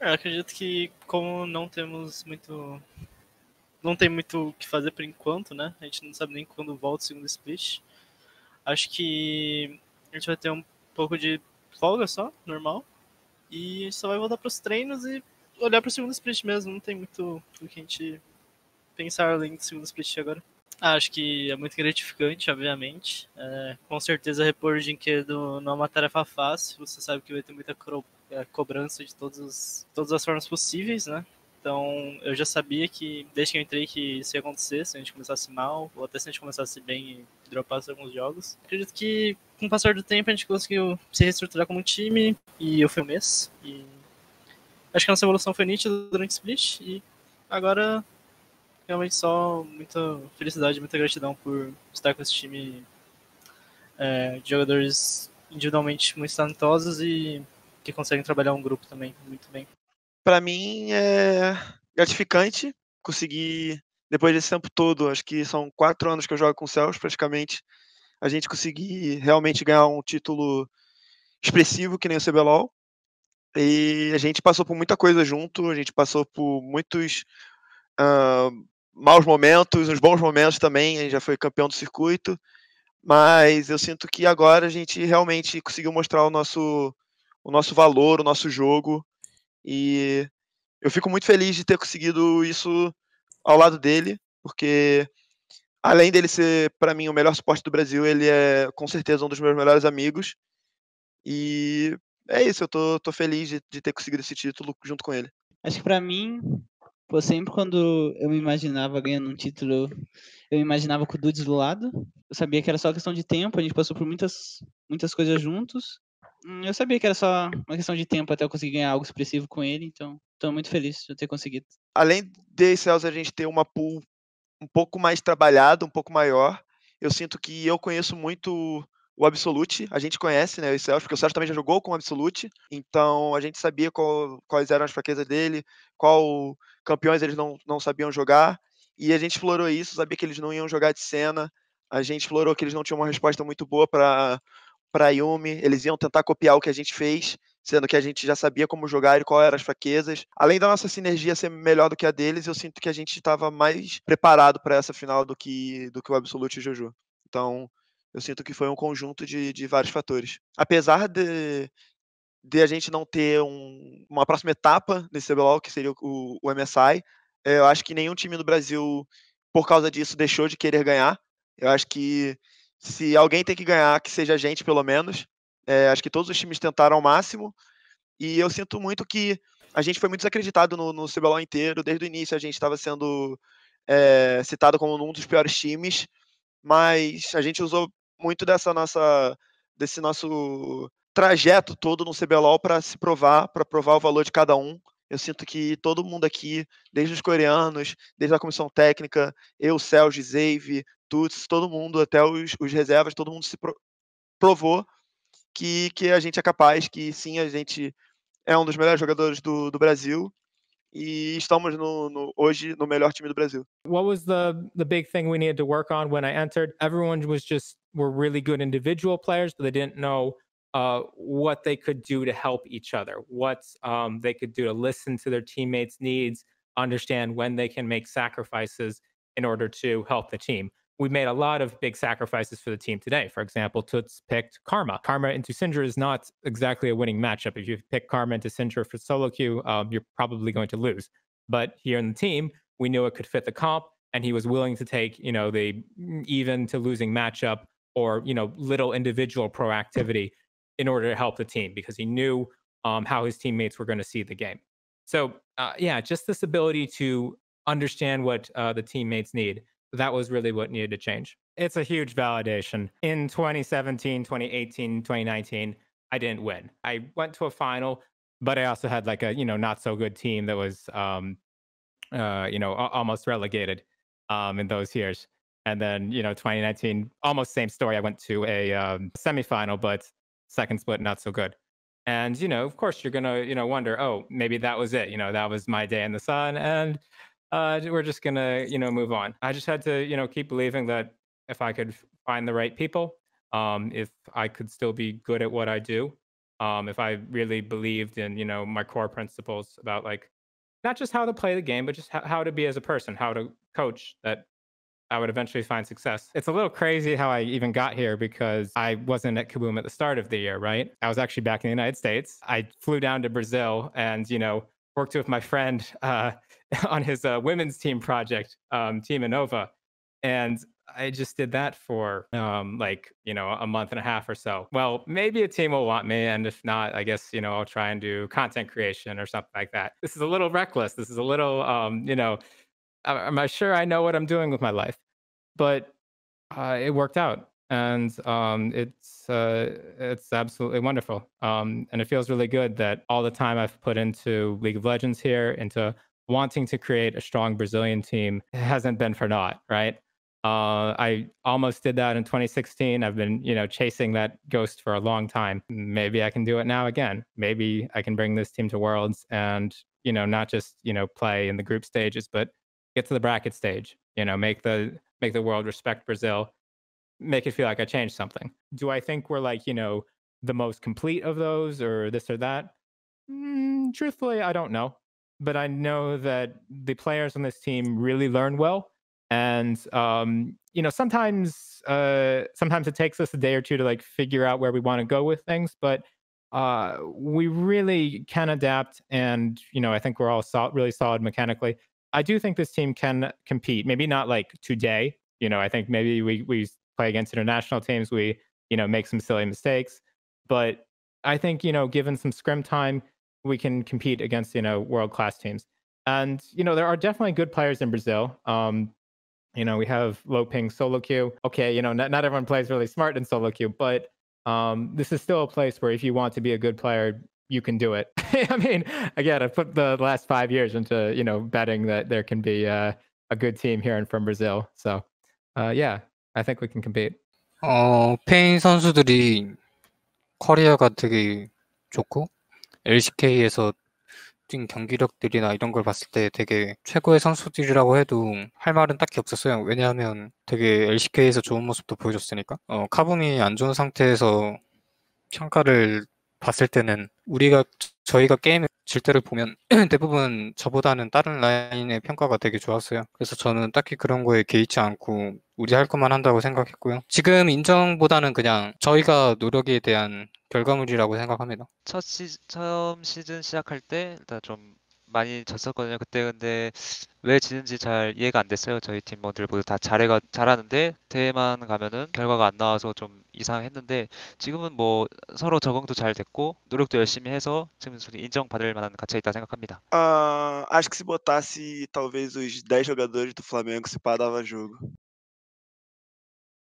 É, eu acredito que como não temos muito. Não tem muito o que fazer por enquanto, né? A gente não sabe nem quando volta o segundo split. Acho que a gente vai ter um pouco de folga só, normal. E só vai voltar para os treinos e olhar para o segundo split mesmo. Não tem muito o que a gente pensar além do segundo split agora. Ah, acho que é muito gratificante, obviamente. É, com certeza repor o Jinquedo não é uma tarefa fácil. Você sabe que vai ter muita é, cobrança de todos, todas as formas possíveis, né? Então, eu já sabia que, desde que eu entrei, que isso ia acontecer, se a gente começasse mal, ou até se a gente começasse bem e dropasse alguns jogos. Acredito que, com o passar do tempo, a gente conseguiu se reestruturar como time, e eu fui um mês, e acho que a nossa evolução foi nítida durante o split, e agora, realmente só muita felicidade, muita gratidão por estar com esse time é, de jogadores individualmente muito talentosos e que conseguem trabalhar um grupo também muito bem. Para mim é gratificante conseguir, depois desse tempo todo, acho que são quatro anos que eu jogo com o Celso praticamente, a gente conseguir realmente ganhar um título expressivo que nem o CBLOL. E a gente passou por muita coisa junto, a gente passou por muitos uh, maus momentos, uns bons momentos também, a gente já foi campeão do circuito, mas eu sinto que agora a gente realmente conseguiu mostrar o nosso o nosso valor, o nosso jogo. E eu fico muito feliz de ter conseguido isso ao lado dele, porque além dele ser, para mim, o melhor suporte do Brasil, ele é com certeza um dos meus melhores amigos. E é isso, eu tô, tô feliz de, de ter conseguido esse título junto com ele. Acho que para mim, pô, sempre quando eu me imaginava ganhando um título, eu imaginava com o Dudes do lado. Eu sabia que era só questão de tempo, a gente passou por muitas, muitas coisas juntos. Hum, eu sabia que era só uma questão de tempo até eu conseguir ganhar algo expressivo com ele, então estou muito feliz de eu ter conseguido. Além de Celso a gente ter uma pool um pouco mais trabalhada, um pouco maior, eu sinto que eu conheço muito o Absolute, a gente conhece, né, o Celso, porque o Celso também já jogou com o Absolute, então a gente sabia qual, quais eram as fraquezas dele, qual campeões eles não, não sabiam jogar, e a gente explorou isso, sabia que eles não iam jogar de cena, a gente explorou que eles não tinham uma resposta muito boa para para Yumi, eles iam tentar copiar o que a gente fez, sendo que a gente já sabia como jogar e qual eram as fraquezas. Além da nossa sinergia ser melhor do que a deles, eu sinto que a gente estava mais preparado para essa final do que, do que o Absolute e o Jojo. Então, eu sinto que foi um conjunto de, de vários fatores. Apesar de, de a gente não ter um, uma próxima etapa nesse CBLOL, que seria o, o MSI, eu acho que nenhum time do Brasil, por causa disso, deixou de querer ganhar. Eu acho que se alguém tem que ganhar, que seja a gente, pelo menos. É, acho que todos os times tentaram ao máximo. E eu sinto muito que a gente foi muito desacreditado no, no CBLOL inteiro. Desde o início a gente estava sendo é, citado como um dos piores times. Mas a gente usou muito dessa nossa, desse nosso trajeto todo no CBLOL para se provar, para provar o valor de cada um, eu sinto que todo mundo aqui, desde os coreanos, desde a comissão técnica, eu, Celso, Zave, Tuts, todo mundo, até os, os reservas, todo mundo se pro, provou que, que a gente é capaz, que sim, a gente é um dos melhores jogadores do, do Brasil e estamos no, no, hoje no melhor time do Brasil. What was the the big thing we needed to work on when I entered? Everyone was just were really good individual players, but they didn't know Uh, what they could do to help each other, what um, they could do to listen to their teammates' needs, understand when they can make sacrifices in order to help the team. We made a lot of big sacrifices for the team today. For example, Toots picked Karma. Karma into Cinder is not exactly a winning matchup. If you pick Karma into Cinder for solo queue, um, you're probably going to lose. But here in the team, we knew it could fit the comp, and he was willing to take, you know, the even to losing matchup or you know little individual proactivity in order to help the team because he knew um, how his teammates were going to see the game. So, uh, yeah, just this ability to understand what uh, the teammates need. That was really what needed to change. It's a huge validation. In 2017, 2018, 2019, I didn't win. I went to a final, but I also had like a, you know, not so good team that was, um, uh, you know, almost relegated um, in those years. And then, you know, 2019, almost same story. I went to a um, semifinal, but second split not so good. And you know, of course, you're gonna you know wonder, oh, maybe that was it. You know, that was my day in the sun, and uh, we're just gonna you know move on. I just had to you know keep believing that if I could find the right people, um, if I could still be good at what I do, um, if I really believed in you know my core principles about like not just how to play the game, but just how, how to be as a person, how to coach that I would eventually find success. It's a little crazy how I even got here because I wasn't at Kaboom at the start of the year, right? I was actually back in the United States. I flew down to Brazil and, you know, worked with my friend uh, on his uh, women's team project, um, Team Innova. And I just did that for um, like, you know, a month and a half or so. Well, maybe a team will want me. And if not, I guess, you know, I'll try and do content creation or something like that. This is a little reckless. This is a little, um, you know, am I sure I know what I'm doing with my life? But uh, it worked out, and um, it's uh, it's absolutely wonderful. Um, and it feels really good that all the time I've put into League of Legends here, into wanting to create a strong Brazilian team, hasn't been for naught, right? Uh, I almost did that in 2016. I've been, you know, chasing that ghost for a long time. Maybe I can do it now again. Maybe I can bring this team to Worlds and, you know, not just, you know, play in the group stages, but get to the bracket stage, you know, make the make the world respect Brazil, make it feel like I changed something. Do I think we're like, you know, the most complete of those or this or that? Mm, truthfully, I don't know. But I know that the players on this team really learn well. And, um, you know, sometimes, uh, sometimes it takes us a day or two to like figure out where we want to go with things, but uh, we really can adapt. And, you know, I think we're all sol- really solid mechanically. I do think this team can compete. Maybe not like today. You know, I think maybe we we play against international teams, we you know make some silly mistakes, but I think you know given some scrim time, we can compete against you know world class teams. And you know there are definitely good players in Brazil. Um, you know we have low ping solo queue. Okay, you know not not everyone plays really smart in solo queue, but um, this is still a place where if you want to be a good player, you can do it. I mean, again, I've put the last five years into you know betting that there can be uh, a good team here and from Brazil. So, uh, yeah, I think we can compete. 어, 페인 선수들이 커리어가 되게 좋고 LCK에서 뛴 경기력들이나 이런 걸 봤을 때 되게 최고의 선수들이라고 해도 할 말은 딱히 없었어요. 왜냐하면 되게 LCK에서 좋은 모습도 보여줬으니까. 어, 카붐이 안 좋은 상태에서 평가를 봤을 때는 우리가 저희가 게임을 질 때를 보면 대부분 저보다는 다른 라인의 평가가 되게 좋았어요. 그래서 저는 딱히 그런 거에 개의치 않고 우리 할 것만 한다고 생각했고요. 지금 인정보다는 그냥 저희가 노력에 대한 결과물이라고 생각합니다. 첫 시, 처음 시즌 시작할 때좀 많이 졌었거든요. 그때 근데 왜 지는지 잘 이해가 안 됐어요. 저희 팀원들 모두 다 잘해가 잘하는데 대회만 가면은 결과가 안 나와서 좀 이상했는데 지금은 뭐 서로 적응도 잘 됐고 노력도 열심히 해서 지금 인정받을 만한 가치가 있다 생각합니다. 아, acho que se botasse talvez os 10 jogadores do Flamengo se pá dava jogo.